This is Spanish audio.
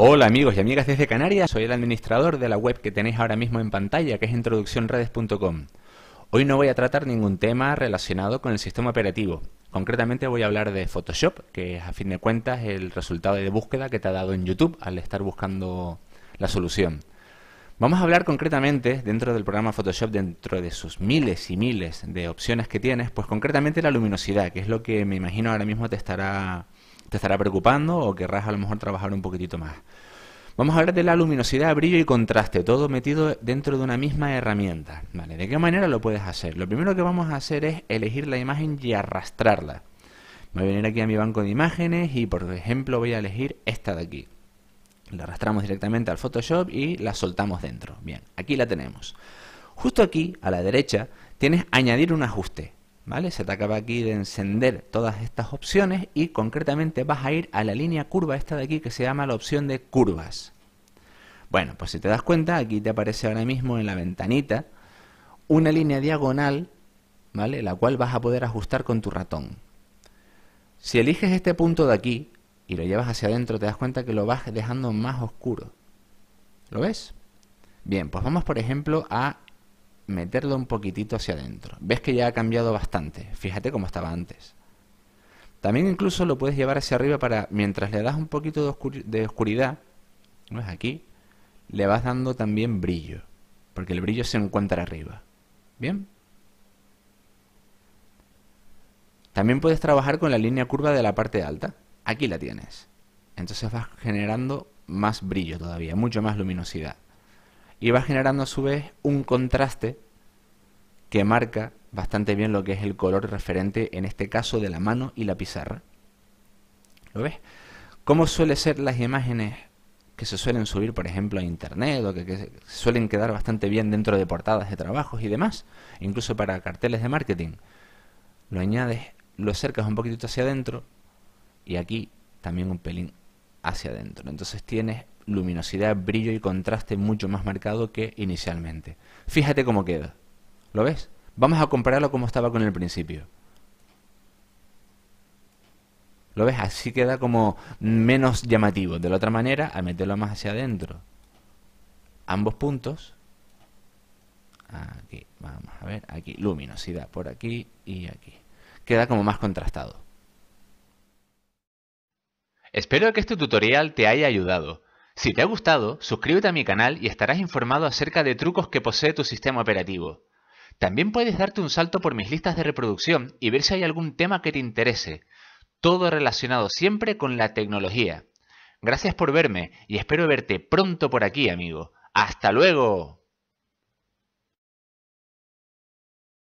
Hola amigos y amigas desde Canarias, soy el administrador de la web que tenéis ahora mismo en pantalla, que es introduccionredes.com. Hoy no voy a tratar ningún tema relacionado con el sistema operativo. Concretamente voy a hablar de Photoshop, que es a fin de cuentas el resultado de búsqueda que te ha dado en YouTube al estar buscando la solución. Vamos a hablar concretamente dentro del programa Photoshop, dentro de sus miles y miles de opciones que tienes, pues concretamente la luminosidad, que es lo que me imagino ahora mismo te estará te estará preocupando o querrás a lo mejor trabajar un poquitito más. Vamos a hablar de la luminosidad, brillo y contraste, todo metido dentro de una misma herramienta. ¿Vale? ¿De qué manera lo puedes hacer? Lo primero que vamos a hacer es elegir la imagen y arrastrarla. voy a venir aquí a mi banco de imágenes y por ejemplo voy a elegir esta de aquí. La arrastramos directamente al Photoshop y la soltamos dentro. Bien, aquí la tenemos. Justo aquí, a la derecha, tienes añadir un ajuste. ¿vale? Se te acaba aquí de encender todas estas opciones y concretamente vas a ir a la línea curva esta de aquí que se llama la opción de curvas. Bueno, pues si te das cuenta, aquí te aparece ahora mismo en la ventanita una línea diagonal, ¿vale? La cual vas a poder ajustar con tu ratón. Si eliges este punto de aquí y lo llevas hacia adentro, te das cuenta que lo vas dejando más oscuro. ¿Lo ves? Bien, pues vamos por ejemplo a meterlo un poquitito hacia adentro. Ves que ya ha cambiado bastante. Fíjate cómo estaba antes. También incluso lo puedes llevar hacia arriba para, mientras le das un poquito de, de oscuridad, ¿no es aquí? Le vas dando también brillo, porque el brillo se encuentra arriba. ¿Bien? También puedes trabajar con la línea curva de la parte alta. Aquí la tienes. Entonces vas generando más brillo todavía, mucho más luminosidad y va generando a su vez un contraste que marca bastante bien lo que es el color referente en este caso de la mano y la pizarra. ¿Lo ves? ¿Cómo suelen ser las imágenes que se suelen subir, por ejemplo, a internet o que, suelen quedar bastante bien dentro de portadas de trabajos y demás, incluso para carteles de marketing? Lo añades, lo acercas un poquito hacia adentro y aquí también un pelín hacia adentro. Entonces tienes luminosidad, brillo y contraste mucho más marcado que inicialmente. Fíjate cómo queda. ¿Lo ves? Vamos a compararlo como estaba con el principio. ¿Lo ves? Así queda como menos llamativo. De la otra manera, al meterlo más hacia adentro, ambos puntos, aquí, vamos a ver, aquí, luminosidad por aquí y aquí. Queda como más contrastado. Espero que este tutorial te haya ayudado. Si te ha gustado, suscríbete a mi canal y estarás informado acerca de trucos que posee tu sistema operativo. También puedes darte un salto por mis listas de reproducción y ver si hay algún tema que te interese, todo relacionado siempre con la tecnología. Gracias por verme y espero verte pronto por aquí, amigo. ¡Hasta luego!